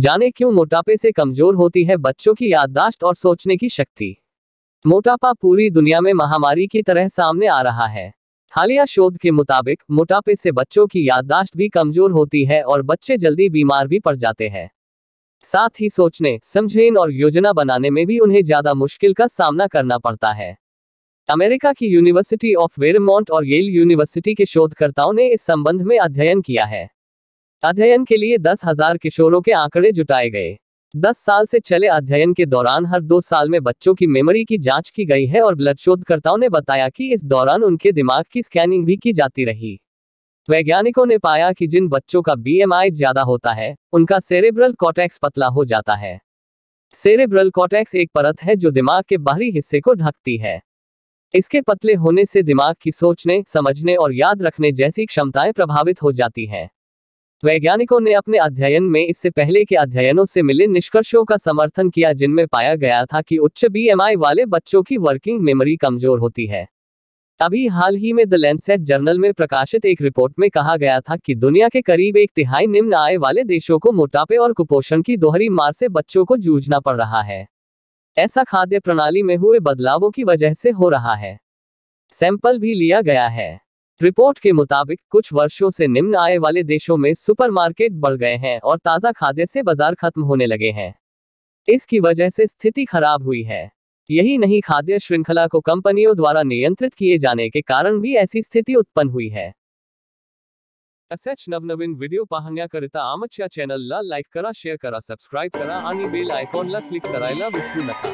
जाने क्यों मोटापे से कमजोर होती है बच्चों की याददाश्त और सोचने की शक्ति मोटापा पूरी दुनिया में महामारी की तरह सामने आ रहा है हालिया शोध के मुताबिक मोटापे से बच्चों की याददाश्त भी कमजोर होती है और बच्चे जल्दी बीमार भी पड़ जाते हैं साथ ही सोचने समझेन और योजना बनाने में भी उन्हें ज्यादा मुश्किल का सामना करना पड़ता है अमेरिका की यूनिवर्सिटी ऑफ वेरमोंट और येल यूनिवर्सिटी के शोधकर्ताओं ने इस संबंध में अध्ययन किया है अध्ययन के लिए दस हजार किशोरों के आंकड़े जुटाए गए दस साल से चले अध्ययन के दौरान हर दो साल में बच्चों की मेमोरी की जांच की गई है और ब्लड शोधकर्ताओं ने बताया कि इस दौरान उनके दिमाग की स्कैनिंग भी की जाती रही वैज्ञानिकों ने पाया कि जिन बच्चों का बीएमआई ज्यादा होता है उनका सेरेब्रल कॉटेक्स पतला हो जाता है सेरेब्रल कॉटेक्स एक परत है जो दिमाग के बाहरी हिस्से को ढकती है इसके पतले होने से दिमाग की सोचने समझने और याद रखने जैसी क्षमताएं प्रभावित हो जाती हैं वैज्ञानिकों ने अपने अध्ययन में इससे पहले के अध्ययनों से मिले निष्कर्षों का समर्थन किया जिनमें पाया गया था कि उच्च बीएमआई वाले बच्चों की वर्किंग मेमोरी कमजोर होती है अभी हाल ही में द लैंडसेट जर्नल में प्रकाशित एक रिपोर्ट में कहा गया था कि दुनिया के करीब एक तिहाई निम्न आय वाले देशों को मोटापे और कुपोषण की दोहरी मार से बच्चों को जूझना पड़ रहा है ऐसा खाद्य प्रणाली में हुए बदलावों की वजह से हो रहा है सैंपल भी लिया गया है रिपोर्ट के मुताबिक कुछ वर्षों से निम्न आय वाले देशों में सुपरमार्केट बढ़ गए हैं और ताज़ा खाद्य से बाजार खत्म होने लगे हैं इसकी वजह से स्थिति खराब हुई है यही नहीं खाद्य श्रृंखला को कंपनियों द्वारा नियंत्रित किए जाने के कारण भी ऐसी स्थिति उत्पन्न हुई है असेच नवनवीन व्हिडिओ पाहण्याकरिता आमच्या ला लाइक करा शेयर करा सब्सक्राइब करा आणि बेल ला क्लिक करायला विसरू नका